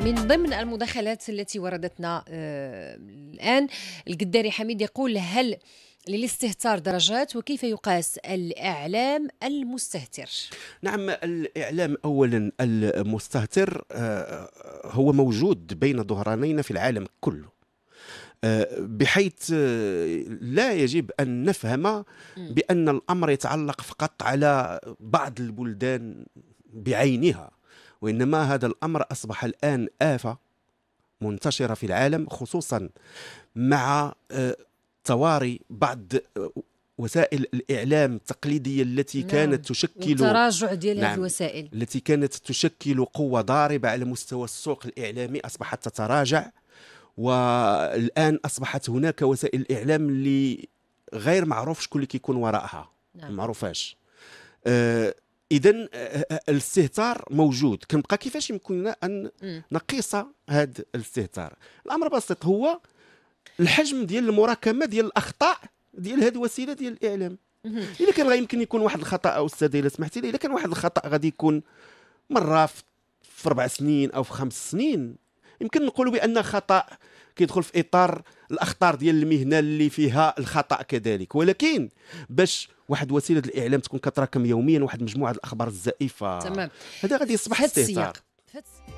من ضمن المداخلات التي وردتنا آه، الآن القداري حميد يقول هل للاستهتار درجات وكيف يقاس الاعلام المستهتر؟ نعم الاعلام اولا المستهتر آه، هو موجود بين ظهرانينا في العالم كله آه، بحيث لا يجب ان نفهم بان الامر يتعلق فقط على بعض البلدان بعينها وإنما هذا الأمر أصبح الآن آفة منتشرة في العالم خصوصا مع تواري آه، بعض آه، وسائل الإعلام التقليدية التي نعم. كانت تشكل التراجع ديال نعم. هذه الوسائل التي كانت تشكل قوة ضاربة على مستوى السوق الإعلامي أصبحت تتراجع والآن أصبحت هناك وسائل الإعلام اللي غير معروف شكون اللي كيكون وراءها نعم. معروفاش أه اذا آه، آه، آه، الاستهتار موجود كنبقى كيفاش يمكننا ان نقيس هذا الاستهتار الامر بسيط هو الحجم ديال المراكمه ديال الاخطاء ديال هذه الوسيله ديال الاعلام اذا كان يمكن يكون واحد الخطا استاذ الا سمحتي لي اذا كان واحد الخطا غادي يكون مره في اربع سنين او في خمس سنين يمكن نقول بان خطا كيدخل في اطار الاخطار ديال المهنه اللي فيها الخطا كذلك ولكن باش واحد وسيله الاعلام تكون كتراكم يوميا واحد مجموعه الاخبار الزائفه تمام هذا غادي يصبح استهتار